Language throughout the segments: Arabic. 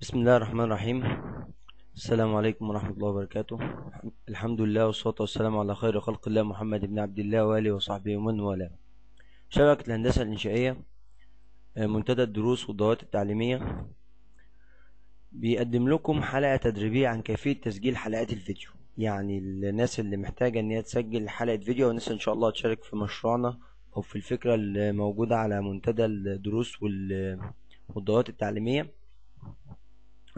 بسم الله الرحمن الرحيم السلام عليكم ورحمة الله وبركاته الحمد لله والصلاة والسلام على خير خلق الله محمد بن عبد الله وآله وصحبه ومن والاه شبكة الهندسة الإنشائية آه، منتدى الدروس والدورات التعليمية بيقدم لكم حلقة تدريبية عن كيفية تسجيل حلقات الفيديو يعني الناس اللي محتاجة إن هي تسجل حلقة فيديو والناس إن شاء الله تشارك في مشروعنا أو في الفكرة الموجودة على منتدى الدروس والدورات التعليمية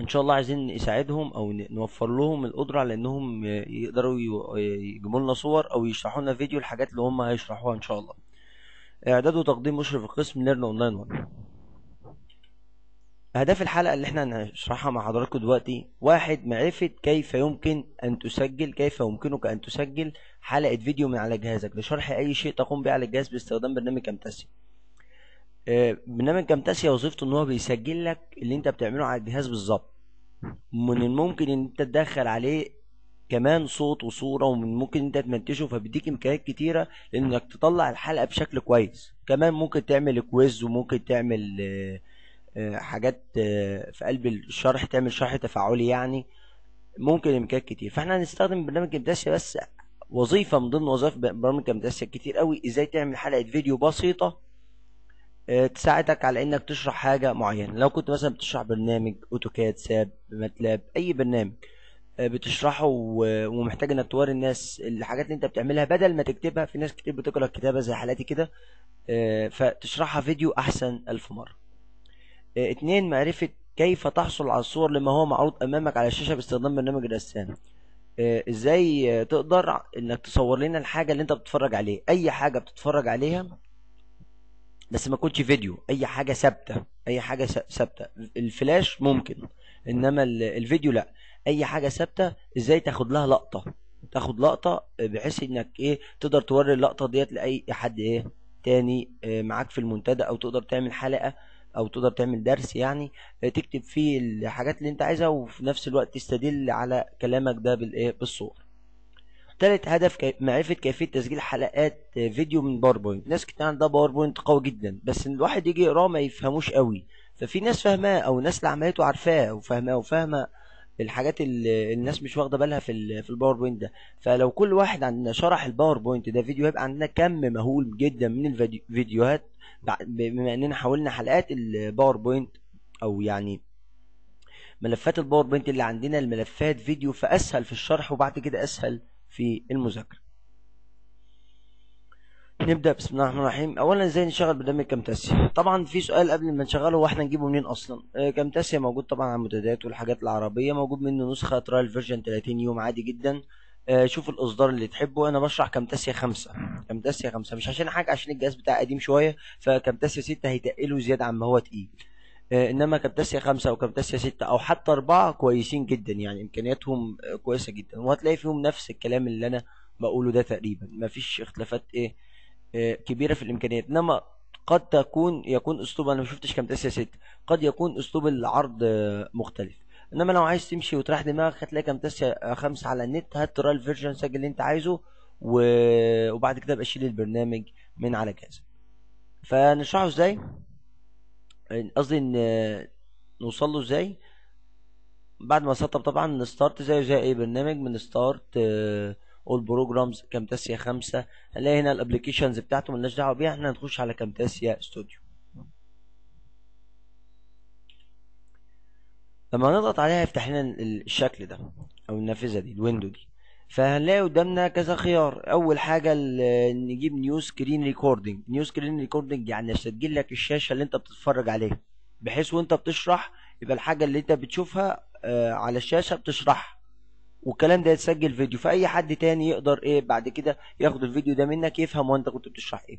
ان شاء الله عايزين نساعدهم او نوفر لهم القدره على انهم يقدروا يجيبوا لنا صور او يشرحوا لنا فيديو الحاجات اللي هم هيشرحوها ان شاء الله اعداد وتقديم مشرف القسم ليرن اونلاين 1 اهداف الحلقه اللي احنا هنشرحها مع حضراتكم دلوقتي واحد معرفه كيف يمكن ان تسجل كيف يمكنك ان تسجل حلقه فيديو من على جهازك لشرح اي شيء تقوم به على الجهاز باستخدام برنامج امتاسيو برنامج آه، كامتاسيا وظيفته ان هو بيسجل لك اللي انت بتعمله على الجهاز بالظبط من الممكن ان انت تدخل عليه كمان صوت وصوره ومن ممكن انت تمنتجه فبيديك امكانيات كتيره لانك تطلع الحلقه بشكل كويس كمان ممكن تعمل كويز وممكن تعمل آه، آه، حاجات في قلب الشرح تعمل شرح تفاعلي يعني ممكن امكانيات كتير فاحنا هنستخدم برنامج كامتاسيا بس وظيفه من ضمن وظائف برامج كامتاسيا كتير قوي ازاي تعمل حلقه فيديو بسيطه آه، تساعدك على انك تشرح حاجه معينه لو كنت مثلا بتشرح برنامج اوتوكاد ساب ماتلاب اي برنامج آه، بتشرحه ومحتاج انك توري الناس الحاجات اللي انت بتعملها بدل ما تكتبها في ناس كتير بتقرا الكتابه زي حالاتي كده آه، فتشرحها فيديو احسن الف مره اتنين معرفه كيف تحصل على الصور لما هو معروض امامك على الشاشه باستخدام برنامج الرسام ازاي تقدر انك تصور لنا الحاجه اللي انت بتتفرج عليها اي حاجه بتتفرج عليها بس ما يكونش فيديو اي حاجه ثابته اي حاجه ثابته الفلاش ممكن انما الفيديو لا اي حاجه ثابته ازاي تاخد لها لقطه تاخد لقطه بحيث انك ايه تقدر توري اللقطه ديت لاي حد ايه تاني آه، معاك في المنتدى او تقدر تعمل حلقه او تقدر تعمل درس يعني آه، تكتب فيه الحاجات اللي انت عايزها وفي نفس الوقت تستدل على كلامك ده بالايه بالصور تالت هدف معرفة كيفية تسجيل حلقات آه، فيديو من باوربوينت ناس كتير عندها باوربوينت قوي جدا بس ان الواحد يجي يقراه ما يفهموش قوي ففي ناس فاهماه او ناس اللي عملته عارفاه وفاهماه وفاهمه الحاجات اللي الناس مش واخده بالها في في الباوربوينت ده فلو كل واحد عندنا شرح الباوربوينت ده فيديو هيبقى عندنا كم مهول جدا من الفيديوهات بما اننا حولنا حلقات الباوربوينت او يعني ملفات الباوربوينت اللي عندنا الملفات فيديو فاسهل في الشرح وبعد كده اسهل في المذاكرة نبدأ بسم الله الرحمن الرحيم أولا ازاي نشغل برنامج كامتاسيا طبعا في سؤال قبل ما نشغله هو احنا نجيبه منين أصلا آه، كامتاسيا موجود طبعا على المنتديات والحاجات العربية موجود منه نسخة ترايل فيرجن 30 يوم عادي جدا آه، شوف الإصدار اللي تحبه أنا بشرح كامتاسيا 5 كامتاسيا 5 مش عشان حاجة عشان الجهاز بتاعي قديم شوية فكامتاسيا 6 هيتقله زيادة عن ما هو تقيل آه، انما كابتاسيا خمسة او كابتاسيا ستة او حتى اربعة كويسين جدا يعني امكانياتهم آه، كويسة جدا وهتلاقي فيهم نفس الكلام اللي انا بقوله ده تقريبا مفيش اختلافات ايه آه، كبيرة في الامكانيات انما قد تكون يكون اسلوب انا ما شفتش كابتاسيا ستة قد يكون اسلوب العرض مختلف انما لو عايز تمشي وتريح دماغك هتلاقي كابتاسيا خمسة على النت هات ترايل فيرجن سجل اللي انت عايزه وبعد كده بقى شيل البرنامج من على جهازك فنشرحه ازاي قصدي ان نوصل له ازاي بعد ما سطب طبعا نستارت زي زي اي برنامج من ستارت اول بروجرامز كامتاسيا خمسة هنلاقي هنا الابلكيشنز بتاعته ملناش دعوه بيها احنا هنخش على كامتاسيا ستوديو لما هنضغط عليها يفتح لنا الشكل ده او النافذه دي الويندو دي فهنلاقي قدامنا كذا خيار اول حاجه نجيب نيو سكرين ريكوردنج نيو سكرين ريكوردنج يعني اسجل لك الشاشه اللي انت بتتفرج عليها بحيث وانت بتشرح يبقى الحاجه اللي انت بتشوفها آه، على الشاشه بتشرحها والكلام ده يتسجل فيديو فاي حد تاني يقدر ايه بعد كده ياخد الفيديو ده منك يفهم وانت كنت بتشرح ايه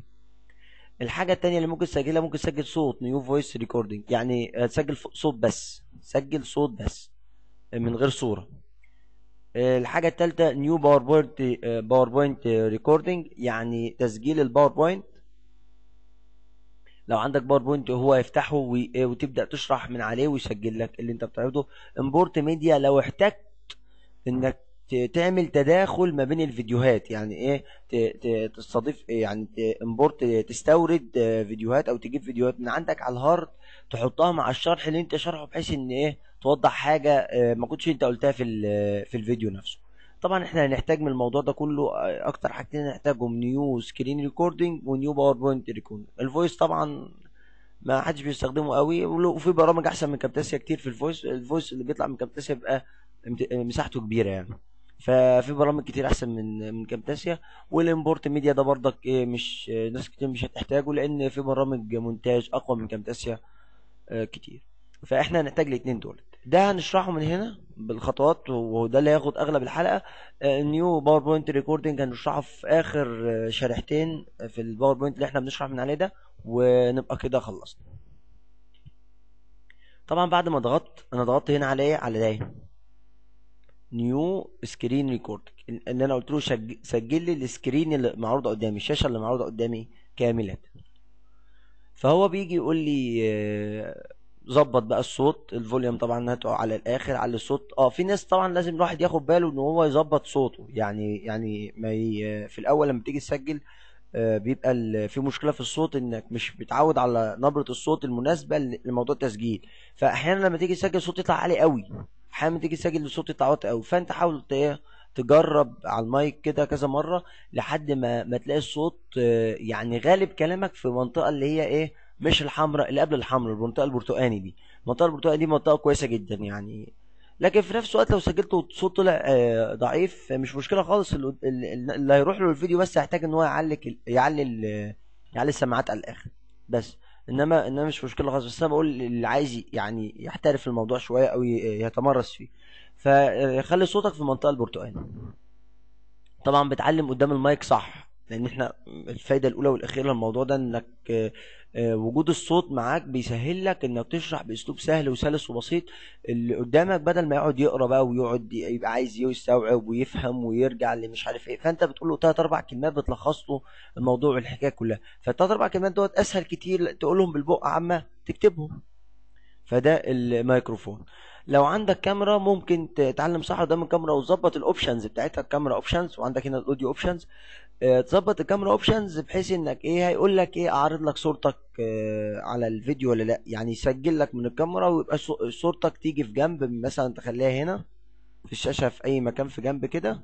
الحاجه التانية اللي ممكن تسجلها ممكن تسجل صوت نيو فويس ريكوردنج يعني آه، تسجل صوت بس سجل صوت بس آه، من غير صوره الحاجه الثالثه نيو باوربوينت باوربوينت ريكوردنج يعني تسجيل الباوربوينت لو عندك باوربوينت هو يفتحه وتبدا تشرح من عليه ويسجل لك اللي انت بتعرضه امبورت ميديا لو احتجت انك تعمل تداخل ما بين الفيديوهات يعني ايه تستضيف يعني امبورت تستورد آه، فيديوهات او تجيب فيديوهات من عندك على الهارد تحطها مع الشرح اللي انت شرحه بحيث ان ايه توضح حاجه آه، ما كنتش انت قلتها في آه، في الفيديو نفسه طبعا احنا هنحتاج من الموضوع ده كله آه، اكتر حاجتين هنحتاجهم نيو سكرين ريكوردنج ونيو باور بوينت ريكوردنج الفويس طبعا ما حدش بيستخدمه قوي وفي برامج احسن من كابتاسيا كتير في الفويس الفويس اللي بيطلع من كابتاسيا بيبقى مساحته كبيره يعني ففي برامج كتير احسن من من كابتاسيا والامبورت ميديا ده برضك مش ناس كتير مش هتحتاجه لان في برامج مونتاج اقوى من كابتاسيا كتير فاحنا هنحتاج الاثنين دول ده هنشرحه من هنا بالخطوات وده اللي هياخد اغلب الحلقه نيو باوربوينت ريكوردنج هنشرحه في اخر آه، شريحتين في الباوربوينت اللي احنا بنشرح من عليه ده ونبقى كده خلصنا طبعا بعد ما ضغطت انا ضغطت هنا على ايه على ده نيو سكرين ريكوردنج اللي انا قلت له سجل لي السكرين اللي معروضه قدامي الشاشه اللي معروضه قدامي كامله فهو بيجي يقول لي آه، ظبط بقى الصوت الفوليوم طبعا هتقع على الاخر على الصوت اه في ناس طبعا لازم الواحد ياخد باله ان هو يظبط صوته يعني يعني ما ي... في الاول لما تيجي تسجل آه، بيبقى ال... في مشكله في الصوت انك مش متعود على نبره الصوت المناسبه لموضوع التسجيل فاحيانا لما تيجي تسجل الصوت يطلع عالي قوي احيانا تيجي تسجل الصوت يطلع واطي قوي فانت حاول تجرب على المايك كده كذا مره لحد ما ما تلاقي الصوت آه، يعني غالب كلامك في منطقه اللي هي ايه مش الحمراء اللي قبل الحمراء المنطقه البرتقاني دي المنطقه البرتقاني دي منطقه كويسه جدا يعني لكن في نفس الوقت لو سجلت والصوت طلع آه، ضعيف مش مشكله خالص اللي هيروح له الفيديو بس هيحتاج ان هو يعلق يعلي يعلي السماعات على الاخر بس انما انما مش مشكله خالص بس انا بقول اللي عايز يعني يحترف الموضوع شويه او يتمرس فيه فخلي صوتك في المنطقه البرتقاني طبعا بتعلم قدام المايك صح لان احنا الفايده الاولى والاخيره للموضوع ده انك آه، آه، وجود الصوت معاك بيسهل لك انك تشرح باسلوب سهل وسلس وبسيط اللي قدامك بدل ما يقعد يقرا بقى ويقعد يبقى عايز يستوعب ويفهم ويرجع اللي مش عارف ايه فانت بتقول له ثلاث اربع كلمات بتلخص له الموضوع والحكايه كلها فالثلاث اربع كلمات دوت اسهل كتير تقولهم بالبق عامه تكتبهم فده الميكروفون لو عندك كاميرا ممكن تتعلم صح قدام الكاميرا وتظبط الاوبشنز بتاعتها الكاميرا اوبشنز وعندك هنا الاوديو اوبشنز آه، تظبط الكاميرا اوبشنز بحيث انك ايه هيقول لك ايه اعرض لك صورتك آه، على الفيديو ولا لا يعني يسجل لك من الكاميرا ويبقى صورتك تيجي في جنب مثلا تخليها هنا في الشاشه في اي مكان في جنب كده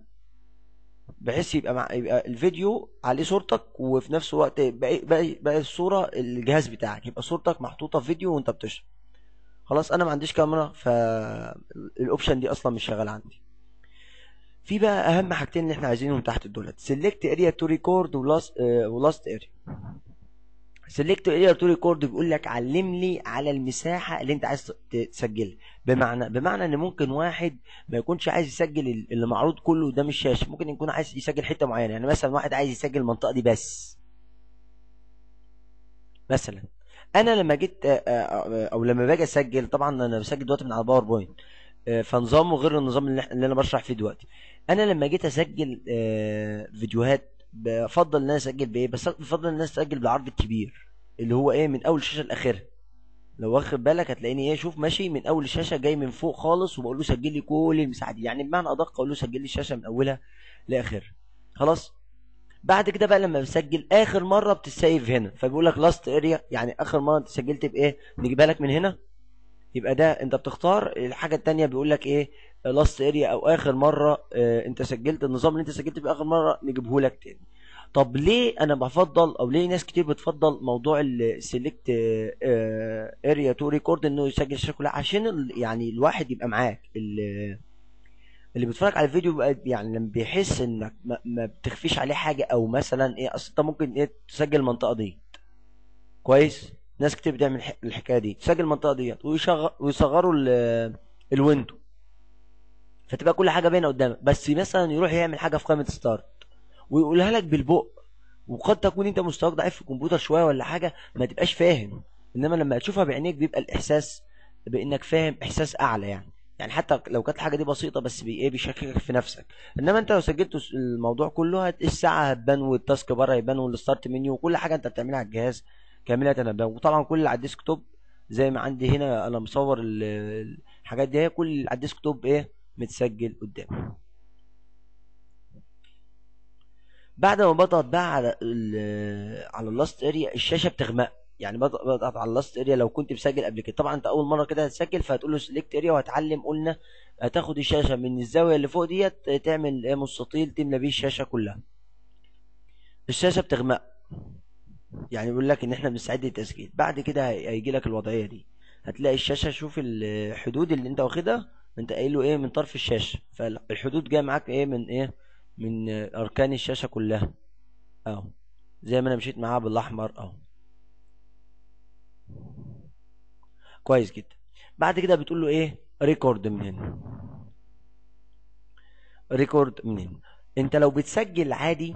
بحيث يبقى مع يبقى الفيديو عليه صورتك وفي نفس الوقت باقي الصوره الجهاز بتاعك يبقى صورتك محطوطه في فيديو وانت بتشرب خلاص انا ما عنديش كاميرا فالاوبشن دي اصلا مش شغاله عندي في بقى اهم حاجتين اللي احنا عايزينهم تحت دولت سيلكت اريا تو ريكورد ولاست اريا سيلكت اريا تو ريكورد بيقول لك علم لي على المساحه اللي انت عايز تسجلها بمعنى بمعنى ان ممكن واحد ما يكونش عايز يسجل اللي معروض كله قدام الشاشه ممكن يكون عايز يسجل حته معينه يعني مثلا واحد عايز يسجل المنطقه دي بس مثلا انا لما جيت آه، آه، آه، او لما باجي اسجل طبعا انا بسجل دلوقتي من على باوربوينت آه، فنظامه غير النظام اللي انا بشرح فيه دلوقتي انا لما جيت اسجل آه، فيديوهات بفضل ان انا اسجل بايه بس بفضل ان انا اسجل بالعرض الكبير اللي هو ايه من اول الشاشه لاخرها لو واخد بالك هتلاقيني ايه شوف ماشي من اول الشاشه جاي من فوق خالص وبقول له سجل لي كل المساحه دي يعني بمعنى ادق اقول له سجل لي الشاشه من اولها لاخرها خلاص بعد كده بقى لما بسجل اخر مره بتسيف هنا فبيقول لك لاست اريا يعني اخر مره انت سجلت بايه نجيبها لك من هنا يبقى ده انت بتختار الحاجه الثانيه بيقول لك ايه لاست اريا او اخر مره اه انت سجلت النظام اللي انت سجلت فيه اخر مره نجيبه لك تاني طب ليه انا بفضل او ليه ناس كتير بتفضل موضوع السيلكت اريا تو ريكورد انه يسجل الشاشه كلها عشان يعني الواحد يبقى معاك اللي بيتفرج على الفيديو بقى يعني لما بيحس انك ما, بتخفيش عليه حاجه او مثلا ايه اصل انت ممكن ايه تسجل المنطقه دي كويس ناس كتير بتعمل الحكايه دي تسجل المنطقه ديت ويصغروا الويندو فتبقى كل حاجه باينه قدامك بس مثلا يروح يعمل حاجه في قائمه ستارت ويقولها لك بالبق وقد تكون انت مستواك ضعيف في الكمبيوتر شويه ولا حاجه ما تبقاش فاهم انما لما تشوفها بعينيك بيبقى الاحساس بانك فاهم احساس اعلى يعني يعني حتى لو كانت الحاجه دي بسيطه بس بي ايه بيشككك في نفسك انما انت لو سجلت الموضوع كله الساعه هتبان والتاسك بره هيبان والستارت منيو وكل حاجه انت بتعملها على الجهاز كامله تنبيه وطبعا كل على الديسكتوب زي ما عندي هنا انا مصور الحاجات دي كل على الديسكتوب ايه متسجل قدامي بعد ما بضغط بقى على على اللاست اريا الشاشه بتغمق يعني بضغط على اللاست اريا لو كنت مسجل قبل كده طبعا انت اول مره كده هتسجل فهتقول له سيلكت اريا وهتعلم قلنا هتاخد الشاشه من الزاويه اللي فوق ديت تعمل إيه؟ مستطيل تملى بيه الشاشه كلها الشاشه بتغمق يعني بيقول لك ان احنا بنستعد للتسجيل بعد كده هيجي لك الوضعيه دي هتلاقي الشاشه شوف الحدود اللي انت واخدها انت قايل له ايه من طرف الشاشه فالحدود جايه معاك ايه من ايه من اركان الشاشه كلها اهو زي ما انا مشيت معاها بالاحمر اهو كويس جدا بعد كده بتقول له ايه ريكورد من هنا ريكورد من هنا انت لو بتسجل عادي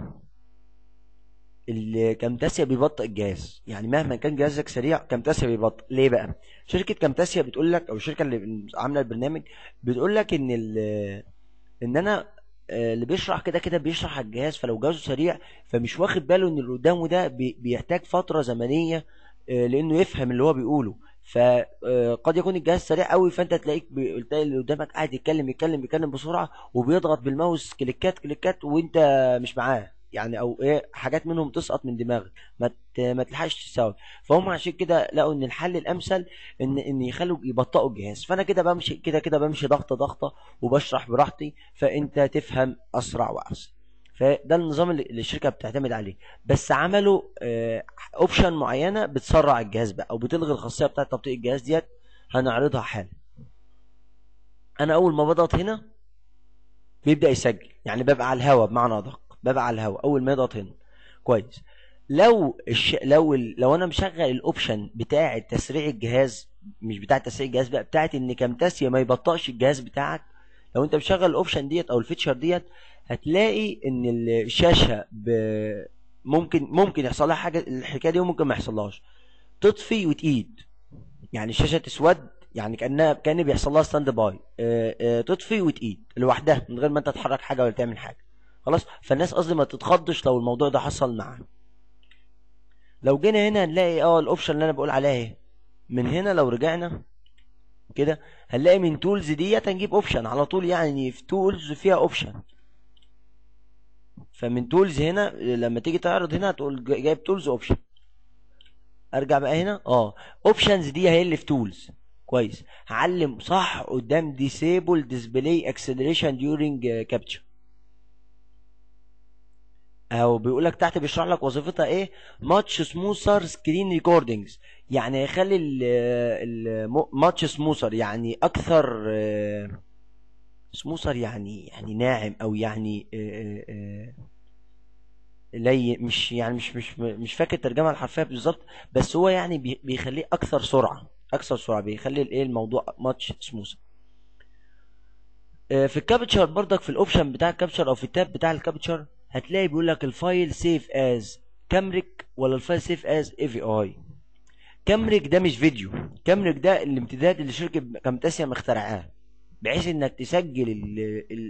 الكامتاسيا بيبطئ الجهاز يعني مهما كان جهازك سريع كامتاسيا بيبطئ ليه بقى شركه كامتاسيا بتقول لك او الشركه اللي عامله البرنامج بتقول لك ان ان انا آه، اللي بيشرح كده كده بيشرح على الجهاز فلو جهازه سريع فمش واخد باله ان اللي قدامه ده بيحتاج فتره زمنيه آه، لانه يفهم اللي هو بيقوله فقد آه، يكون الجهاز سريع قوي فانت تلاقيك تلاقي اللي قدامك قاعد يتكلم يتكلم يتكلم بسرعه وبيضغط بالماوس كليكات كليكات وانت مش معاه يعني او ايه حاجات منهم تسقط من دماغك ما ما تلحقش تساوي فهم عشان كده لقوا ان الحل الامثل ان ان يخلوا يبطئوا الجهاز فانا كده بمشي كده كده بمشي ضغطه ضغطه وبشرح براحتي فانت تفهم اسرع واحسن فده النظام اللي الشركه بتعتمد عليه بس عملوا اوبشن آه، معينه بتسرع الجهاز بقى او بتلغي الخاصيه بتاعه تبطيء الجهاز ديت هنعرضها حالا انا اول ما بضغط هنا بيبدا يسجل يعني ببقى على الهواء بمعنى ادق ببقى على الهواء اول ما يضغط هنا كويس لو الش... لو ال... لو انا مشغل الاوبشن بتاع تسريع الجهاز مش بتاع تسريع الجهاز بقى بتاعت ان كامتاسيا ما يبطئش الجهاز بتاعك لو انت مشغل الاوبشن ديت او الفيتشر ديت هتلاقي ان الشاشه ب... ممكن ممكن يحصل لها حاجه الحكايه دي وممكن ما يحصلهاش تطفي وتقيد يعني الشاشه تسود يعني كانها كان بيحصل لها ستاند آه، باي آه، تطفي وتقيد لوحدها من غير ما انت تحرك حاجه ولا تعمل حاجه خلاص فالناس قصدي ما تتخضش لو الموضوع ده حصل معاه لو جينا هنا هنلاقي اه الاوبشن اللي انا بقول عليها اهي من هنا لو رجعنا كده هنلاقي من تولز ديت هنجيب اوبشن على طول يعني في تولز فيها اوبشن فمن تولز هنا لما تيجي تعرض هنا هتقول جايب تولز اوبشن ارجع بقى هنا اه اوبشنز دي هي اللي في تولز كويس هعلم صح قدام ديسيبل ديسبلاي اكسلريشن ديورنج كابتشر او آه، بيقول لك تحت بيشرح لك وظيفتها ايه ماتش سموثر سكرين ريكوردنجز يعني يخلي الماتش سموثر يعني اكثر سموثر آه، يعني يعني ناعم او يعني آه، لي مش يعني مش مش مش فاكر الترجمه الحرفيه بالظبط بس هو يعني بيخليه اكثر سرعه اكثر سرعه بيخلي الايه الموضوع ماتش سموثر في الكابتشر برضك في الاوبشن بتاع الكابتشر او في التاب بتاع الكابتشر هتلاقي بيقول لك الفايل سيف از كامريك ولا الفايل سيف از اي في اي كامريك ده مش فيديو كامريك ده الامتداد اللي شركه كامتاسيا مخترعاه بحيث انك تسجل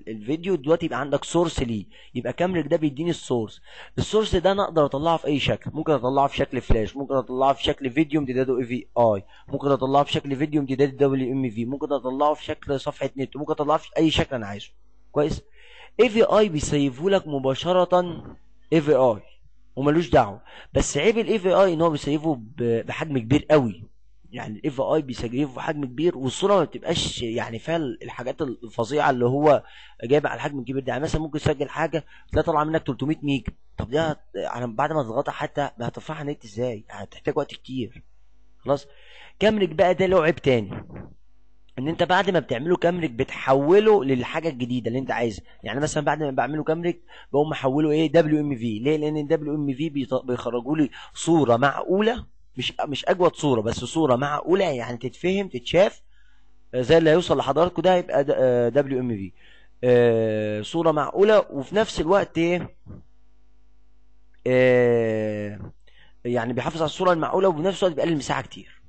الفيديو دلوقتي يبقى عندك سورس ليه يبقى كامريك ده بيديني السورس السورس ده انا اقدر اطلعه في اي شكل ممكن اطلعه في شكل فلاش ممكن اطلعه في شكل فيديو امتداده اي في اي ممكن اطلعه في شكل فيديو امتداد دبليو ام في ممكن اطلعه في شكل صفحه نت ممكن اطلعه في اي شكل انا عايزه كويس اي في اي بيسيفه لك مباشره اي في اي وملوش دعوه بس عيب الاي في اي ان هو بيسيفه بحجم كبير قوي يعني الاي في اي بيسيفه بحجم كبير والصوره ما بتبقاش يعني فيها الحاجات الفظيعه اللي هو جايبها على الحجم الكبير ده يعني مثلا ممكن تسجل حاجه تلاقي طالعه منك 300 ميجا طب ده على بعد ما تضغطها حتى هترفعها نت ازاي؟ يعني هتحتاج وقت كتير خلاص كامريك بقى ده له عيب تاني ان انت بعد ما بتعمله كامريك بتحوله للحاجه الجديده اللي انت عايزها يعني مثلا بعد ما بعمله كامريك بقوم احوله ايه دبليو ام في ليه لان الدبليو ام في بيخرجوا لي صوره معقوله مش مش اجود صوره بس صوره معقوله يعني تتفهم تتشاف زي اللي هيوصل لحضراتكم ده هيبقى آه، دبليو ام في آه، صوره معقوله وفي نفس الوقت ايه آه، يعني بيحافظ على الصوره المعقوله وبنفس الوقت بيقلل المساحه كتير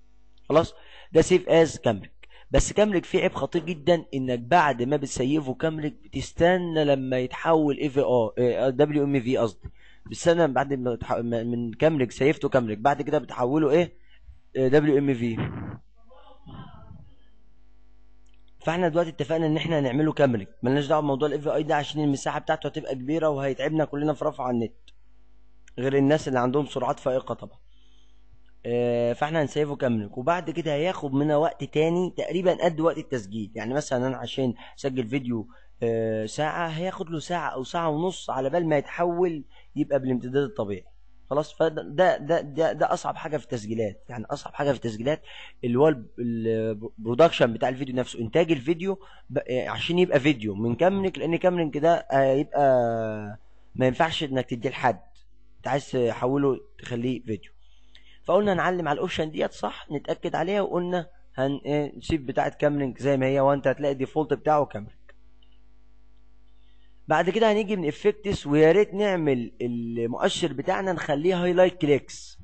خلاص ده سيف از كامريك بس كاملك فيه عيب خطير جدا انك بعد ما بتسيفه كاملك بتستنى لما يتحول اي في او دبليو ام في قصدي بتستنى بعد ما من كاملك سيفته كاملك بعد كده بتحوله ايه دبليو ام في فاحنا دلوقتي اتفقنا ان احنا هنعمله كاملك ملناش دعوه بموضوع الاف اي ده عشان المساحه بتاعته هتبقى كبيره وهيتعبنا كلنا في رفع النت غير الناس اللي عندهم سرعات فائقه طبعا آه، فاحنا هنسيفه كام لينك وبعد كده هياخد منا وقت تاني تقريبا قد وقت التسجيل يعني مثلا انا عشان اسجل فيديو آه، ساعة هياخد له ساعة او ساعة ونص على بال ما يتحول يبقى بالامتداد الطبيعي خلاص فده ده ده ده, ده اصعب حاجه في التسجيلات يعني اصعب حاجه في التسجيلات اللي هو البرودكشن بتاع الفيديو نفسه انتاج الفيديو آه، عشان يبقى فيديو من كاملك لان كاملك ده يبقى ما ينفعش انك تديه لحد انت عايز تحوله تخليه فيديو فقلنا نعلم على الاوبشن ديت صح نتاكد عليها وقلنا هنسيب إيه، بتاعه كاملينج زي ما هي وانت هتلاقي الديفولت بتاعه كاملينج بعد كده هنيجي من افكتس ويا ريت نعمل المؤشر بتاعنا نخليه هايلايت كليكس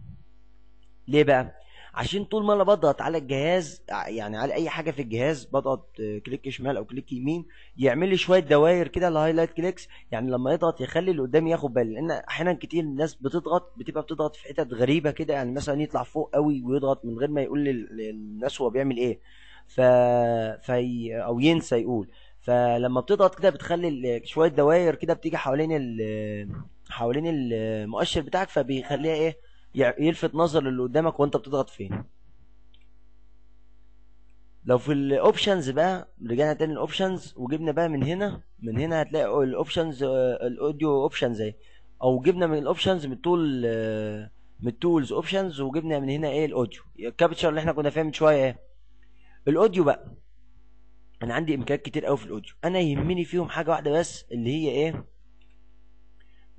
ليه بقى عشان طول ما انا بضغط على الجهاز يعني على اي حاجه في الجهاز بضغط كليك شمال او كليك يمين يعمل لي شويه دواير كده الهايلايت كليكس يعني لما يضغط يخلي اللي قدامي ياخد باله لان احيانا كتير الناس بتضغط بتبقى بتضغط في حتت غريبه كده يعني مثلا يطلع فوق قوي ويضغط من غير ما يقول للناس هو بيعمل ايه ف في او ينسى يقول فلما بتضغط كده بتخلي شويه دواير كده بتيجي حوالين ال... حوالين المؤشر بتاعك فبيخليها ايه يلفت نظر اللي قدامك وانت بتضغط فين لو في الاوبشنز بقى رجعنا تاني الاوبشنز وجبنا بقى من هنا من هنا هتلاقي الاوبشنز الاوديو اوبشنز زي او جبنا من الاوبشنز من طول آه، من التولز اوبشنز وجبنا من هنا ايه الاوديو الكابتشر اللي احنا كنا فاهم شويه ايه الاوديو بقى انا عندي امكانيات كتير قوي في الاوديو انا يهمني فيهم حاجه واحده بس اللي هي ايه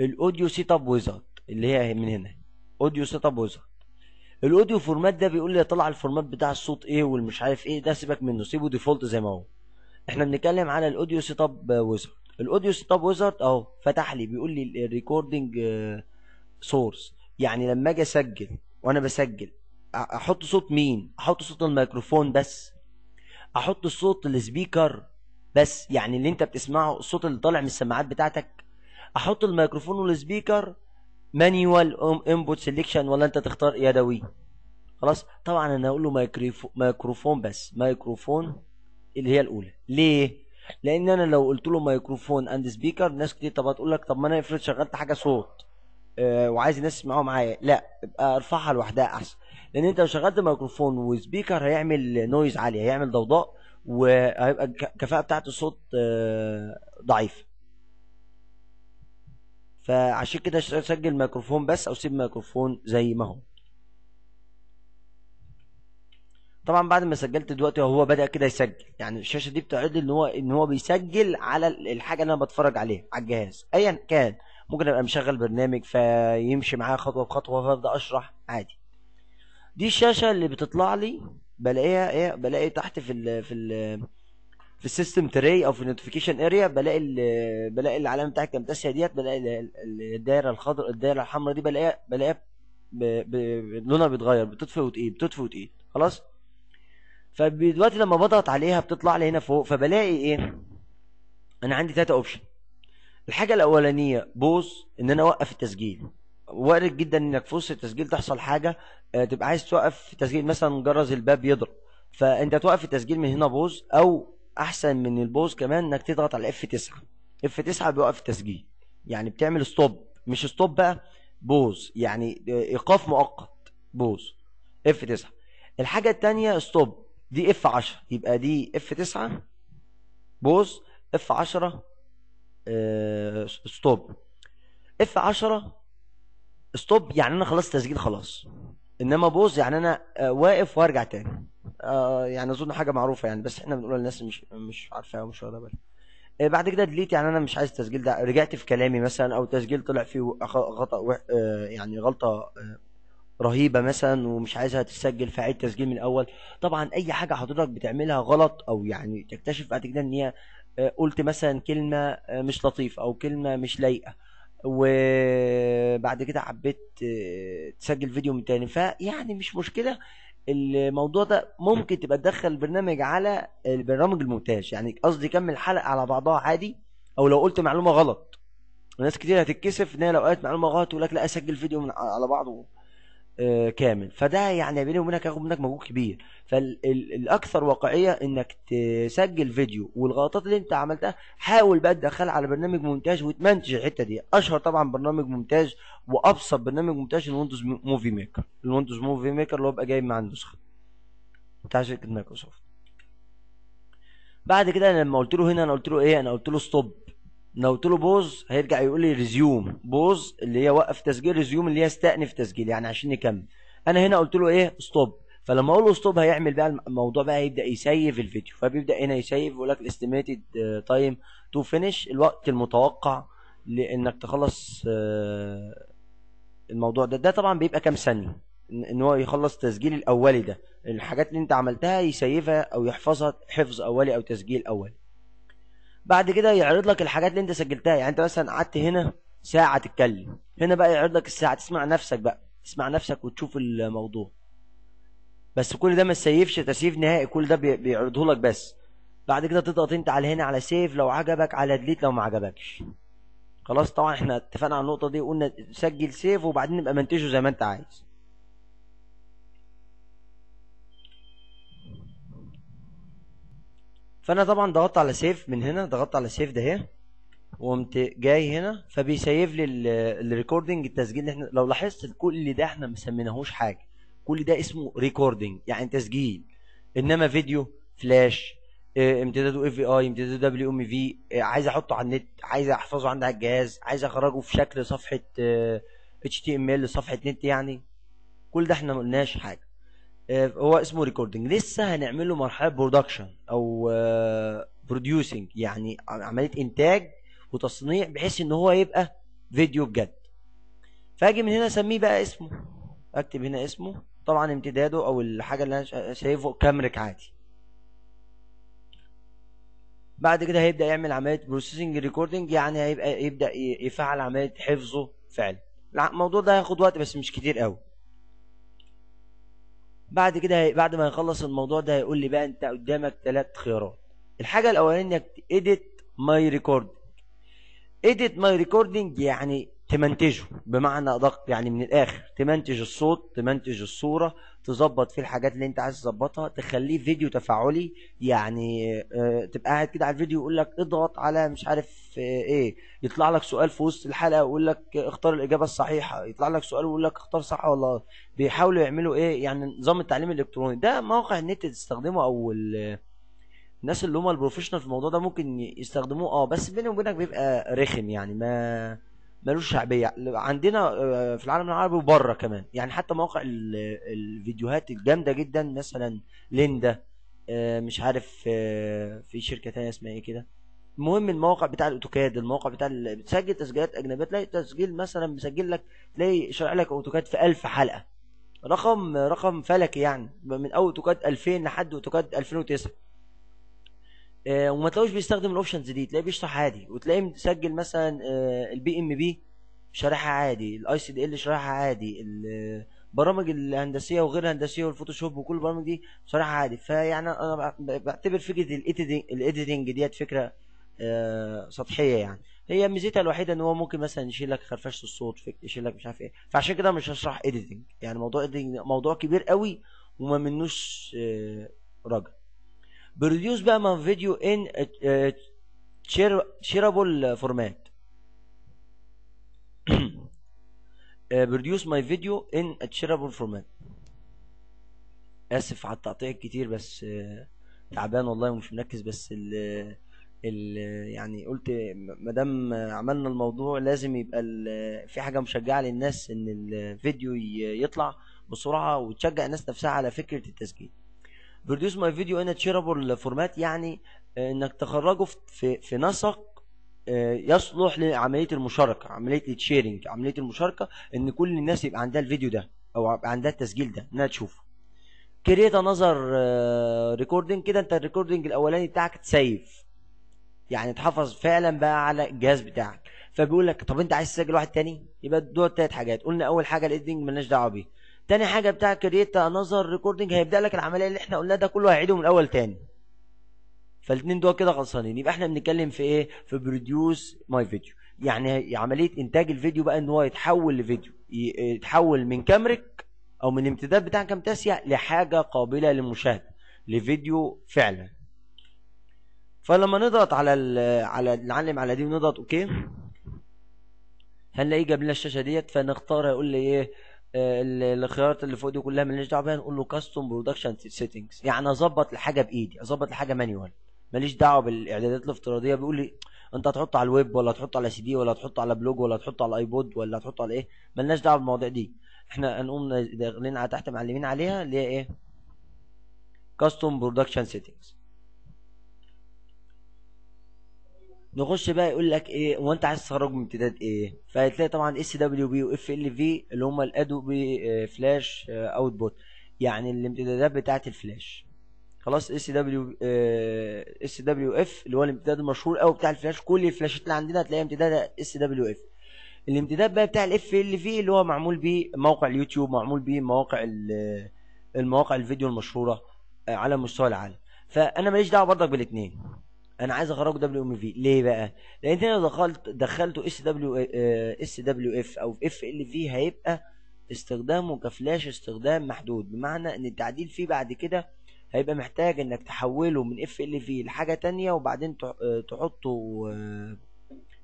الاوديو سيت اب ويزارد اللي هي من هنا اوديو سيت اب ويزر الاوديو فورمات ده بيقول لي طلع الفورمات بتاع الصوت ايه والمش عارف ايه ده سيبك منه سيبه ديفولت زي ما هو احنا بنتكلم على الاوديو سيت اب ويزر الاوديو سيت اب ويزر اهو فتح لي بيقول لي الريكوردنج سورس آه، يعني لما اجي اسجل وانا بسجل احط صوت مين احط صوت الميكروفون بس احط صوت السبيكر بس يعني اللي انت بتسمعه الصوت اللي طالع من السماعات بتاعتك احط الميكروفون والسبيكر مانيوال انبوت سيلكشن ولا انت تختار يدوي خلاص طبعا انا هقول له مايكروفون بس مايكروفون اللي هي الاولى ليه لان انا لو قلت له مايكروفون اند سبيكر ناس كتير طب هتقول لك طب ما انا افرض شغلت حاجه صوت آه وعايز الناس تسمعه معايا لا ابقى ارفعها لوحدها احسن لان انت لو شغلت مايكروفون وسبيكر هيعمل نويز عاليه هيعمل ضوضاء وهيبقى الكفاءه بتاعت الصوت آه ضعيفه فعشان كده اسجل ميكروفون بس او سيب ميكروفون زي ما هو طبعا بعد ما سجلت دلوقتي هو بدا كده يسجل يعني الشاشه دي بتعد ان هو ان هو بيسجل على الحاجه اللي انا بتفرج عليها على الجهاز ايا كان ممكن ابقى مشغل برنامج فيمشي معايا خطوه بخطوه فابدا اشرح عادي دي الشاشه اللي بتطلع لي بلاقيها ايه بلاقي تحت في ال في ال في السيستم تري او في النوتيفيكيشن اريا بلاقي بلاقي العلامه بتاعت الكامتاسيا ديت بلاقي الدايره الخضراء الدايره الحمراء دي بلاقيها بلاقيها لونها بيتغير بتطفي وتقيل بتطفي وتقيل خلاص فدلوقتي لما بضغط عليها بتطلع لي هنا فوق فبلاقي ايه انا عندي ثلاثه اوبشن الحاجه الاولانيه بوز ان انا اوقف التسجيل وارد جدا انك في وسط التسجيل تحصل حاجه آه، تبقى عايز توقف تسجيل مثلا جرس الباب يضرب فانت توقف التسجيل من هنا بوز او احسن من البوز كمان انك تضغط على اف 9 اف 9 بيوقف التسجيل يعني بتعمل ستوب مش ستوب بقى بوز يعني ايقاف مؤقت بوز اف 9 الحاجه الثانيه ستوب دي اف 10 يبقى دي اف 9 بوز اف 10 ستوب اف 10 ستوب يعني انا خلصت تسجيل خلاص انما بوز يعني انا آه، واقف وارجع تاني آه، يعني اظن حاجه معروفه يعني بس احنا بنقولها للناس مش مش عارفاها ومش واخده بالها آه، بعد كده ديليت يعني انا مش عايز التسجيل ده رجعت في كلامي مثلا او تسجيل طلع فيه خطا آه، يعني غلطه رهيبه مثلا ومش عايزها تتسجل فعيد تسجيل من الاول طبعا اي حاجه حضرتك بتعملها غلط او يعني تكتشف بعد كده ان هي قلت مثلا كلمه مش لطيفه او كلمه مش لايقه وبعد كده حبيت تسجل فيديو من تاني فيعني مش مشكله الموضوع ده ممكن تبقى تدخل برنامج على البرنامج المونتاج يعني قصدي كمل حلقه على بعضها عادي او لو قلت معلومه غلط ناس كتير هتتكسف ان هي لو قالت معلومه غلط تقول لك لا اسجل فيديو من على بعضه آه، كامل فده يعني بيني وبينك هياخد منك مجهود كبير فالاكثر واقعيه انك تسجل فيديو والغلطات اللي انت عملتها حاول بقى تدخلها على برنامج مونتاج وتمنتج الحته دي اشهر طبعا برنامج مونتاج وابسط برنامج مونتاج الويندوز موفي ميكر الويندوز موفي ميكر اللي هو بقى جاي مع النسخه بتاع شركه مايكروسوفت بعد كده انا لما قلت له هنا انا قلت له ايه انا قلت له ستوب انا قلت له بوز هيرجع يقول لي ريزيوم بوز اللي هي وقف تسجيل ريزيوم اللي هي استأنف تسجيل يعني عشان نكمل انا هنا قلت له ايه ستوب فلما اقول له ستوب هيعمل بقى الموضوع بقى هيبدا يسيف الفيديو فبيبدا هنا يسيف ويقول لك الاستيميتد تايم تو فينيش الوقت المتوقع لانك تخلص آه، الموضوع ده ده طبعا بيبقى كام ثانيه ان هو يخلص تسجيل الاولي ده الحاجات اللي انت عملتها يسيفها او يحفظها حفظ اولي او تسجيل اولي بعد كده يعرض لك الحاجات اللي انت سجلتها يعني انت مثلا قعدت هنا ساعه تتكلم هنا بقى يعرض لك الساعه تسمع نفسك بقى تسمع نفسك وتشوف الموضوع بس كل ده ما تسيفش تسييف نهائي كل ده بيعرضه لك بس بعد كده تضغط انت على هنا على سيف لو عجبك على ديليت لو ما عجبكش خلاص طبعا احنا اتفقنا على النقطه دي قلنا سجل سيف وبعدين نبقى منتجه زي ما انت عايز فانا طبعا ضغطت على سيف من هنا ضغطت على سيف ده اهي وقمت جاي هنا فبيسيف لي الريكوردنج التسجيل اللي احنا لو لاحظت كل ده احنا ما سميناهوش حاجه كل ده اسمه ريكوردنج يعني تسجيل انما فيديو فلاش آه، امتداده اف في اي امتداده دبليو ام في عايز احطه على النت عايز احفظه عندي على الجهاز عايز اخرجه في شكل صفحه آه، اتش تي ام ال صفحه نت يعني كل ده احنا ما قلناش حاجه آه، هو اسمه ريكوردنج لسه هنعمل له مرحله برودكشن او بروديوسنج آه، يعني عمليه انتاج وتصنيع بحيث ان هو يبقى فيديو بجد فاجي من هنا اسميه بقى اسمه اكتب هنا اسمه طبعا امتداده او الحاجه اللي انا شايفه كامريك عادي بعد كده هيبدا يعمل عمليه بروسيسنج ريكوردنج يعني هيبقى يبدا يفعل عمليه حفظه فعلا الموضوع ده هياخد وقت بس مش كتير قوي بعد كده بعد ما يخلص الموضوع ده هيقول لي بقى انت قدامك ثلاث خيارات الحاجه الاولانيه انك اديت ماي ريكورد اديت ماي ريكوردنج يعني تمنتجه بمعنى ادق يعني من الاخر تمنتج الصوت تمنتج الصوره تظبط فيه الحاجات اللي انت عايز تظبطها تخليه فيديو تفاعلي يعني آه، تبقى قاعد كده على الفيديو يقول لك اضغط على مش عارف آه، ايه يطلع لك سؤال في وسط الحلقه ويقول لك اختار الاجابه الصحيحه يطلع لك سؤال ويقول لك اختار صح ولا بيحاولوا يعملوا ايه يعني نظام التعليم الالكتروني ده موقع النت تستخدمه او الناس اللي هم البروفيشنال في الموضوع ده ممكن يستخدموه اه بس بيني وبينك بيبقى رخم يعني ما ملوش شعبيه عندنا آه، في العالم العربي وبره كمان يعني حتى مواقع الفيديوهات الجامده جدا مثلا ليندا آه، مش عارف آه، في شركه تانية اسمها ايه كده المهم الموقع بتاع الاوتوكاد الموقع بتاع بتسجل تسجيلات اجنبيه تلاقي تسجيل مثلا مسجل لك تلاقي شارع لك اوتوكاد في 1000 حلقه رقم رقم فلكي يعني من اول اوتوكاد 2000 لحد اوتوكاد 2009 آه، وما تلاقوش بيستخدم الاوبشنز دي تلاقيه بيشرح عادي وتلاقيه مسجل مثلا آه، البي ام بي شارحها عادي الاي سي دي ال شارحها عادي البرامج الهندسيه وغير الهندسيه والفوتوشوب وكل البرامج دي شارحها عادي فيعني انا بعتبر فكره الايديتنج ديت فكره آه، سطحيه يعني هي ميزتها الوحيده ان هو ممكن مثلا يشيل لك خرفشه الصوت يشيل لك مش عارف ايه فعشان كده مش هشرح ايديتنج يعني موضوع موضوع كبير قوي وما منوش رجع بروديوس بقى من فيديو ان شيرابل فورمات بروديوس ماي فيديو ان شيرابل فورمات اسف على التقطيع الكتير بس آه، تعبان والله ومش مركز بس ال يعني قلت ما دام عملنا الموضوع لازم يبقى في حاجه مشجعه للناس ان الفيديو يطلع بسرعه وتشجع الناس نفسها على فكره التسجيل بروديوس ماي فيديو ان تشيرابل فورمات يعني آه، انك تخرجه في في نسق آه، يصلح لعمليه المشاركه عمليه الشيرنج عمليه المشاركه ان كل الناس يبقى عندها الفيديو ده او عندها التسجيل ده انها تشوفه كريت نظر ريكوردنج كده انت الريكوردنج الاولاني بتاعك تسيف يعني تحفظ فعلا بقى على الجهاز بتاعك فبيقول لك طب انت عايز تسجل واحد تاني يبقى دول تلات حاجات قلنا اول حاجه الايدنج ملناش دعوه بيه تاني حاجة بتاع كرييت انذر ريكوردنج هيبدأ لك العملية اللي احنا قلناها ده كله هيعيده من الاول تاني فالاثنين دول كده خلصانين يبقى احنا بنتكلم في ايه في بروديوس ماي فيديو يعني عملية انتاج الفيديو بقى ان هو يتحول لفيديو يتحول من كامرك او من امتداد بتاع كامتاسيا لحاجة قابلة للمشاهدة لفيديو فعلا فلما نضغط على على نعلم على دي ونضغط اوكي هنلاقيه جاب لنا الشاشه ديت فنختار هيقول لي ايه الخيارات اللي فوق دي كلها مالناش دعوه بيها نقول له كاستم برودكشن سيتنجز يعني اظبط الحاجه بايدي اظبط الحاجه مانيوال ماليش دعوه بالاعدادات الافتراضيه بيقول لي انت هتحطه على الويب ولا هتحطه على سي دي ولا هتحطه على بلوج ولا هتحطه على ايبود ولا هتحطه على ايه مالناش دعوه بالمواضيع دي احنا هنقوم داخلين على تحت معلمين عليها اللي هي ايه كاستم برودكشن سيتنجز نخش بقى يقول لك ايه هو انت عايز تخرج من امتداد ايه فهتلاقي طبعا اس دبليو بي واف ال في اللي هم الادوبي آه، فلاش اوتبوت آه، يعني الامتدادات بتاعه الفلاش خلاص اس دبليو اس دبليو اف اللي هو الامتداد المشهور قوي بتاع الفلاش كل الفلاشات اللي عندنا هتلاقيها امتداد اس دبليو اف الامتداد بقى بتاع الاف ال في اللي هو معمول بيه موقع اليوتيوب معمول بيه مواقع آه، المواقع الفيديو المشهوره على مستوى العالم فانا ماليش دعوه برضك بالاثنين انا عايز اخرجه دبليو ام في ليه بقى لان انا لو دخلت دخلته اس دبليو اس دبليو اف او اف ال في هيبقى استخدامه كفلاش استخدام محدود بمعنى ان التعديل فيه بعد كده هيبقى محتاج انك تحوله من اف ال في لحاجه تانية وبعدين آه، تحطه آه،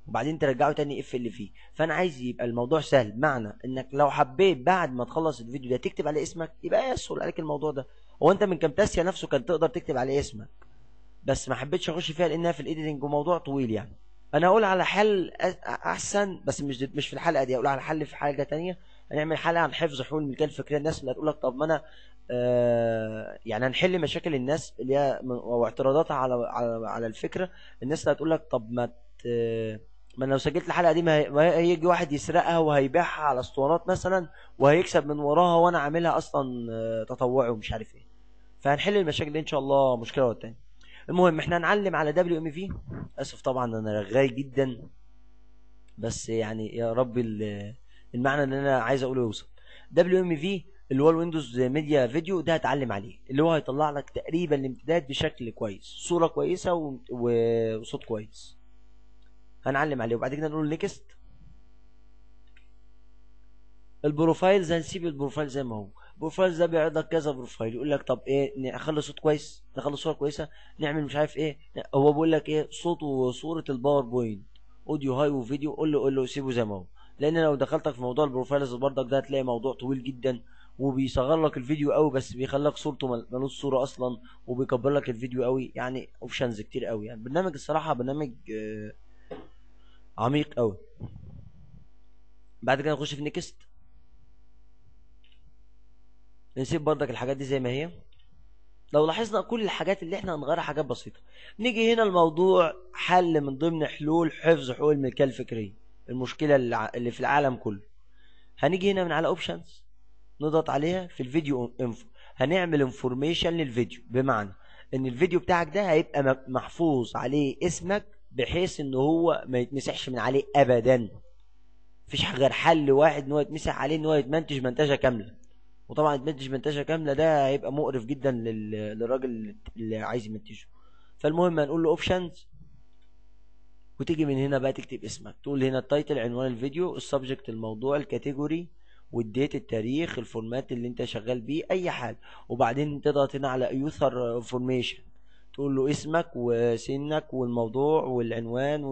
وبعدين ترجعه تاني اف ال في فانا عايز يبقى الموضوع سهل بمعنى انك لو حبيت بعد ما تخلص الفيديو ده تكتب عليه اسمك يبقى يسهل عليك الموضوع ده هو انت من كامتاسيا نفسه كان تقدر تكتب عليه اسمك بس ما حبيتش اخش فيها لانها في الايديتنج وموضوع طويل يعني انا اقول على حل احسن بس مش مش في الحلقه دي اقول على حل في حاجه تانية هنعمل حلقه عن حفظ حلول الملكيه الفكريه الناس اللي هتقول لك طب ما انا آه يعني هنحل مشاكل الناس اللي هي واعتراضاتها على على على الفكره الناس اللي هتقول لك طب ما ما لو سجلت الحلقه دي ما هيجي واحد يسرقها وهيبيعها على اسطوانات مثلا وهيكسب من وراها وانا عاملها اصلا آه، تطوعي ومش عارف ايه فهنحل المشاكل دي ان شاء الله مشكله والتانية المهم احنا هنعلم على دبليو ام في اسف طبعا انا رغاي جدا بس يعني يا رب المعنى اللي انا عايز اقوله يوصل دبليو ام في اللي هو الويندوز ميديا فيديو ده هتعلم عليه اللي هو هيطلع لك تقريبا الامتداد بشكل كويس صوره كويسه وصوت كويس هنعلم عليه وبعد كده نقول نيكست البروفايلز هنسيب البروفايل زي ما هو بروفايلز ده بيعرض لك كذا بروفايل يقول لك طب ايه اخلي صوت كويس نخلي صوره كويسه نعمل مش عارف ايه هو بيقول لك ايه صوت وصوره الباوربوينت اوديو هاي وفيديو قول له قول له سيبه زي ما هو لان لو دخلتك في موضوع البروفايلز برضك ده هتلاقي موضوع طويل جدا وبيصغر لك الفيديو قوي بس بيخليك صورته ملوش صوره اصلا وبيكبر لك الفيديو قوي يعني اوبشنز كتير قوي يعني برنامج الصراحه برنامج آه، عميق قوي بعد كده نخش في نيكست نسيب بردك الحاجات دي زي ما هي لو لاحظنا كل الحاجات اللي احنا هنغيرها حاجات بسيطة نيجي هنا الموضوع حل من ضمن حلول حفظ حقوق الملكية الفكرية المشكلة اللي في العالم كله هنيجي هنا من على اوبشنز نضغط عليها في الفيديو انفو هنعمل انفورميشن للفيديو بمعنى ان الفيديو بتاعك ده هيبقى محفوظ عليه اسمك بحيث ان هو ما يتمسحش من عليه ابدا مفيش غير حل واحد ان هو يتمسح عليه ان هو يتمنتج منتجه كامله وطبعا البنتج منتجه كامله ده هيبقى مقرف جدا للراجل اللي عايز يمنتجه فالمهم هنقول له اوبشنز وتيجي من هنا بقى تكتب اسمك تقول هنا التايتل عنوان الفيديو السبجكت الموضوع الكاتيجوري والديت التاريخ الفورمات اللي انت شغال بيه اي حاجه وبعدين تضغط هنا على يوثر انفورميشن تقول له اسمك وسنك والموضوع والعنوان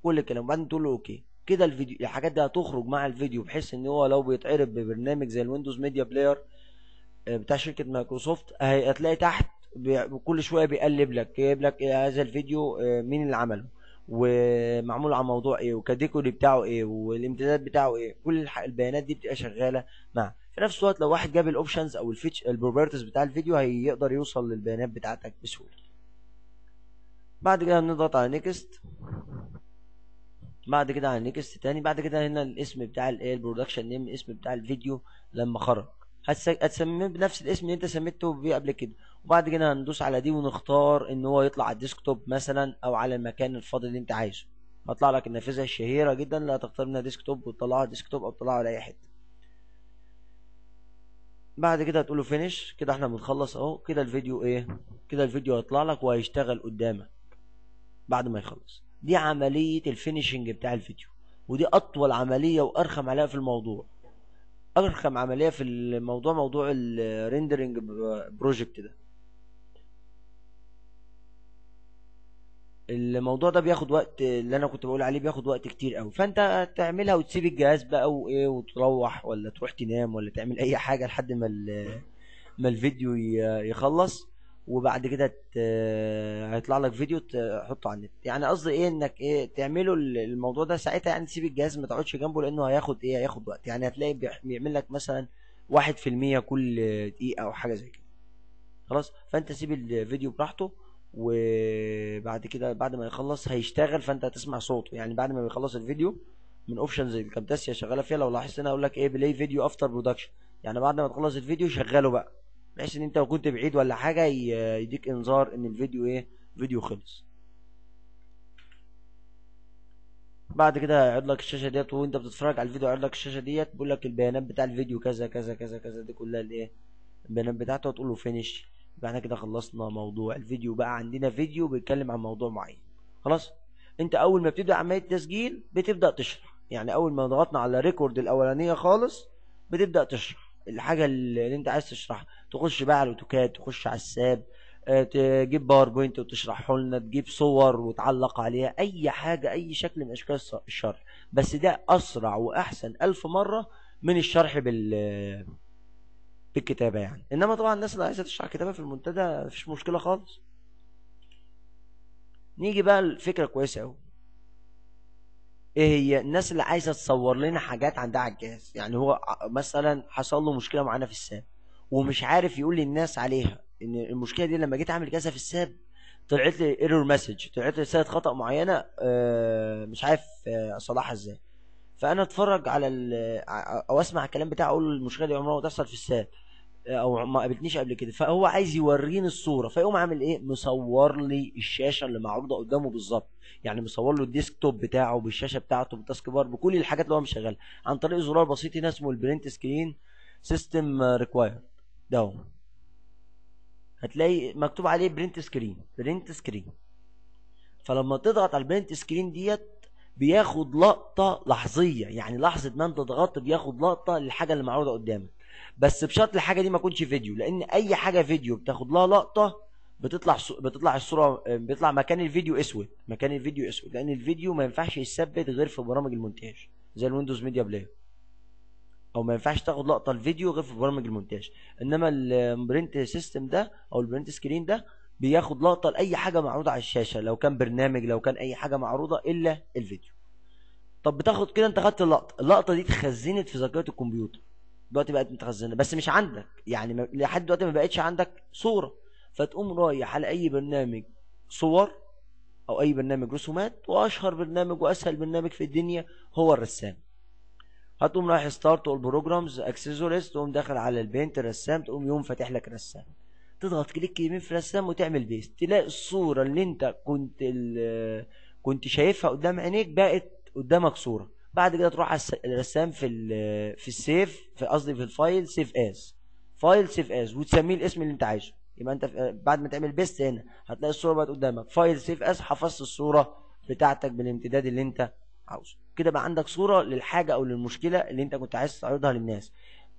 وكل الكلام وبعدين تقول له اوكي كده الفيديو الحاجات دي هتخرج مع الفيديو بحيث ان هو لو بيتعرض ببرنامج زي الويندوز ميديا بلاير آه، بتاع شركه مايكروسوفت هتلاقي تحت كل شويه بيقلب لك جايب لك إيه هذا الفيديو آه، مين اللي عمله ومعمول على موضوع ايه وكديكوري بتاعه ايه والامتداد بتاعه ايه كل البيانات دي بتبقى شغاله مع في نفس الوقت لو واحد جاب الاوبشنز او الفيتش البروبرتيز بتاع الفيديو هيقدر يوصل للبيانات بتاعتك بسهوله بعد كده هنضغط على نيكست بعد كده على نيكست تاني بعد كده هنا الاسم بتاع الايه البرودكشن نيم الاسم بتاع الفيديو لما خرج هتسميه بنفس الاسم اللي انت سميته بيه قبل كده وبعد كده هندوس على دي ونختار ان هو يطلع على الديسكتوب مثلا او على المكان الفاضي اللي انت عايزه هطلع لك النافذه الشهيره جدا اللي هتختار منها ديسكتوب وتطلعها على ديسكتوب او تطلعها على اي حته بعد كده هتقول له فينيش كده احنا بنخلص اهو كده الفيديو ايه كده الفيديو هيطلع لك وهيشتغل قدامك بعد ما يخلص دي عملية الفينيشنج بتاع الفيديو ودي أطول عملية وأرخم عليها في الموضوع أرخم عملية في الموضوع موضوع الريندرنج بروجكت ده الموضوع ده بياخد وقت اللي انا كنت بقول عليه بياخد وقت كتير قوي فانت تعملها وتسيب الجهاز بقى وايه وتروح ولا تروح تنام ولا تعمل اي حاجه لحد ما ما الفيديو يخلص وبعد كده هيطلع لك فيديو تحطه على النت يعني قصدي ايه انك ايه تعمله الموضوع ده ساعتها يعني تسيب الجهاز ما تقعدش جنبه لانه هياخد ايه هياخد وقت يعني هتلاقي بيعمل لك مثلا واحد في المية كل دقيقة او حاجة زي كده خلاص فانت سيب الفيديو براحته وبعد كده بعد ما يخلص هيشتغل فانت هتسمع صوته يعني بعد ما بيخلص الفيديو من اوبشنز الكابتاسيا شغاله فيها لو لاحظت هنا اقول لك ايه بلاي فيديو افتر برودكشن يعني بعد ما تخلص الفيديو شغله بقى بحيث ان انت لو كنت بعيد ولا حاجة يديك انذار ان الفيديو ايه فيديو خلص بعد كده هيعرض لك الشاشه ديت وانت بتتفرج على الفيديو هيعرض لك الشاشه ديت بيقول لك البيانات بتاع الفيديو كذا كذا كذا كذا دي كلها الايه البيانات بتاعته وتقول له فينش يبقى احنا كده خلصنا موضوع الفيديو بقى عندنا فيديو بيتكلم عن موضوع معين خلاص انت اول ما بتبدا عمليه التسجيل بتبدا تشرح يعني اول ما ضغطنا على ريكورد الاولانيه خالص بتبدا تشرح الحاجه اللي انت عايز تشرحها تخش بقى على الاوتوكاد تخش على الساب اه، تجيب باوربوينت وتشرحه لنا تجيب صور وتعلق عليها اي حاجه اي شكل من اشكال الشرح بس ده اسرع واحسن الف مره من الشرح بال بالكتابه يعني انما طبعا الناس اللي عايزه تشرح كتابه في المنتدى مفيش مشكله خالص نيجي بقى الفكره كويسه قوي ايه هي الناس اللي عايزه تصور لنا حاجات عندها على الجهاز يعني هو مثلا حصل له مشكله معانا في الساب ومش عارف يقول للناس عليها ان المشكله دي لما جيت اعمل كذا في الساب طلعت لي ايرور مسج طلعت لي رساله خطا معينه آه، مش عارف آه، اصلحها ازاي فانا اتفرج على او آه، اسمع الكلام بتاعه اقول المشكله دي عمرها ما تحصل في الساب او ما قابلتنيش قبل كده فهو عايز يوريني الصوره فيقوم عامل ايه مصور لي الشاشه اللي معروضه قدامه بالظبط يعني مصور له الديسك توب بتاعه بالشاشه بتاعته بالتاسك بار بكل الحاجات اللي هو مشغلها عن طريق زرار بسيط هنا اسمه البرنت سكرين سيستم ريكوايرد ده هتلاقي مكتوب عليه برنت سكرين برنت سكرين فلما تضغط على البرنت سكرين ديت بياخد لقطه لحظيه يعني لحظه ما انت ضغطت بياخد لقطه للحاجه اللي معروضه قدامك بس بشرط الحاجه دي ما تكونش فيديو لان اي حاجه فيديو بتاخد لها لقطه بتطلع بتطلع الصوره بيطلع مكان الفيديو اسود مكان الفيديو اسود لان الفيديو ما ينفعش يتثبت غير في برامج المونتاج زي الويندوز ميديا بلاير او ما ينفعش تاخد لقطه الفيديو غير في برامج المونتاج انما البرنت سيستم ده او البرنت سكرين ده بياخد لقطه لاي حاجه معروضه على الشاشه لو كان برنامج لو كان اي حاجه معروضه الا الفيديو طب بتاخد كده انت خدت اللقطه اللقطه دي اتخزنت في ذاكره الكمبيوتر دلوقتي بقت متخزنه بس مش عندك يعني لحد دلوقتي ما بقتش عندك صوره فتقوم رايح على اي برنامج صور او اي برنامج رسومات واشهر برنامج واسهل برنامج في الدنيا هو الرسام هتقوم رايح ستارت اول بروجرامز اكسسوارز تقوم داخل على البينت الرسام تقوم يوم فاتح لك رسام تضغط كليك يمين في رسام وتعمل بيست تلاقي الصوره اللي انت كنت كنت شايفها قدام عينيك بقت قدامك صوره بعد كده تروح على الرسام في في السيف في قصدي في الفايل سيف اس فايل سيف اس وتسميه الاسم اللي انت عايزه يبقى انت بعد ما تعمل بيست هنا هتلاقي الصوره بقت قدامك فايل سيف اس حفظت الصوره بتاعتك بالامتداد اللي انت عاوزه كده بقى عندك صوره للحاجه او للمشكله اللي انت كنت عايز تعرضها للناس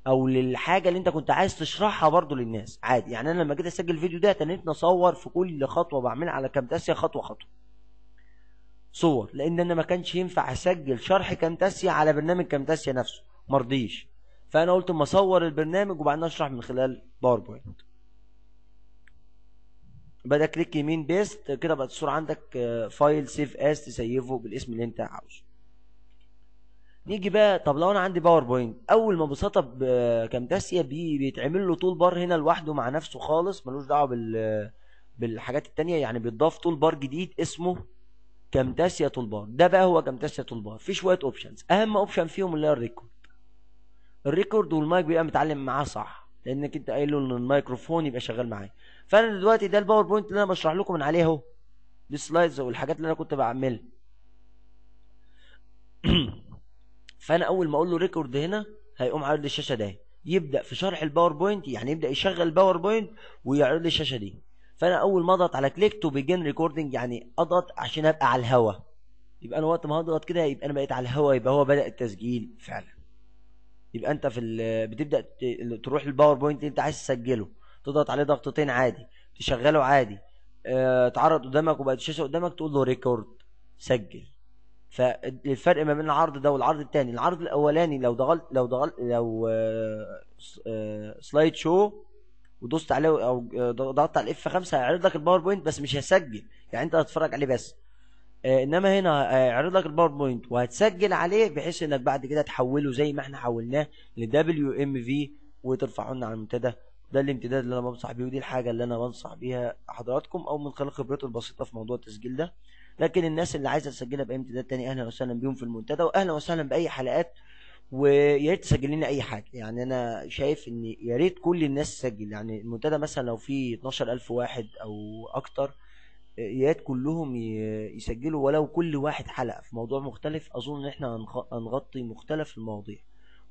او للحاجه اللي انت كنت عايز تشرحها برضو للناس عادي يعني انا لما جيت اسجل الفيديو ده تنيت اصور في كل خطوه بعملها على كامتاسيا خطوه خطوه صور لان انا ما كانش ينفع اسجل شرح كامتاسيا على برنامج كامتاسيا نفسه مرضيش فانا قلت اما اصور البرنامج وبعدين اشرح من خلال باوربوينت بدا كليك يمين بيست كده بقت الصوره عندك فايل سيف اس تسيفه بالاسم اللي انت عاوزه نيجي بقى طب لو انا عندي باوربوينت اول ما ببساطه بكامتاسيا آه، بي بيتعمل له طول بار هنا لوحده مع نفسه خالص ملوش دعوه بال آه، بالحاجات التانية يعني بيتضاف طول بار جديد اسمه طول بار ده بقى هو طول بار في شويه اوبشنز اهم اوبشن فيهم اللي هي الريكورد الريكورد والمايك بيبقى متعلم معاه صح لانك انت قايل له ان الميكروفون يبقى شغال معايا فانا دلوقتي ده الباور بوينت اللي انا بشرح لكم من عليه اهو دي سلايدز والحاجات اللي انا كنت بعملها فانا اول ما اقول له ريكورد هنا هيقوم عارض الشاشه ده يبدا في شرح الباوربوينت يعني يبدا يشغل بوينت ويعرض لي الشاشه دي فانا اول ما اضغط على كليك تو بيجن ريكوردنج يعني اضغط عشان ابقى على الهوا يبقى انا وقت ما هضغط كده يبقى انا بقيت على الهوا يبقى هو بدا التسجيل فعلا يبقى انت في بتبدا تروح الباوربوينت اللي انت عايز تسجله تضغط عليه ضغطتين عادي تشغله عادي اه تعرض قدامك وبقت الشاشه قدامك تقول له ريكورد سجل فالفرق ما بين العرض ده والعرض التاني العرض الاولاني لو ضغط لو ضغط لو اه سلايد آه، شو ودوست عليه او ضغطت على الاف 5 هيعرض لك الباوربوينت بس مش هيسجل يعني انت هتتفرج عليه بس آه، انما هنا هيعرض لك الباوربوينت وهتسجل عليه بحيث انك بعد كده تحوله زي ما احنا حولناه ل دبليو ام في وترفعه لنا على المنتدى ده الامتداد اللي انا بنصح بيه ودي الحاجه اللي انا بنصح بيها حضراتكم او من خلال خبرته البسيطه في موضوع التسجيل ده لكن الناس اللي عايزه تسجلها باي امتداد تاني اهلا وسهلا بيهم في المنتدى واهلا وسهلا باي حلقات ويا ريت تسجل لنا اي حاجه يعني انا شايف ان يا ريت كل الناس تسجل يعني المنتدى مثلا لو فيه 12000 واحد او اكتر يا ريت كلهم يسجلوا ولو كل واحد حلقه في موضوع مختلف اظن ان احنا هنغطي مختلف المواضيع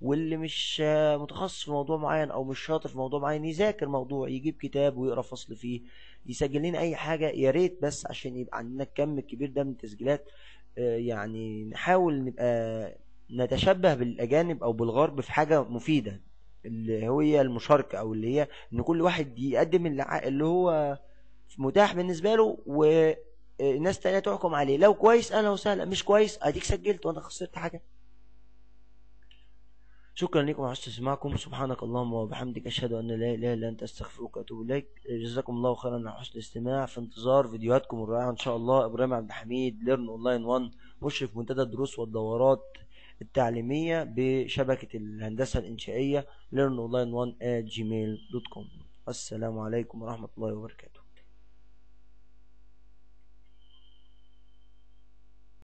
واللي مش متخصص في موضوع معين او مش شاطر في موضوع معين يذاكر موضوع يجيب كتاب ويقرا فصل فيه يسجل لنا اي حاجه يا ريت بس عشان يبقى عندنا الكم الكبير ده من التسجيلات آه، يعني نحاول نبقى نتشبه بالأجانب أو بالغرب في حاجة مفيدة اللي هي المشاركة أو اللي هي إن كل واحد يقدم اللي هو متاح بالنسبة له والناس تانية تحكم عليه لو كويس أهلا وسهلا مش كويس أديك سجلت وأنا خسرت حاجة شكرا لكم على حسن استماعكم سبحانك اللهم وبحمدك اشهد ان لا اله الا انت استغفرك واتوب اليك جزاكم الله خيرا على حسن الاستماع في انتظار فيديوهاتكم الرائعه ان شاء الله ابراهيم عبد الحميد ليرن اونلاين 1 مشرف منتدى الدروس والدورات التعليمية بشبكة الهندسة الإنشائية learnonline1@gmail.com السلام عليكم ورحمة الله وبركاته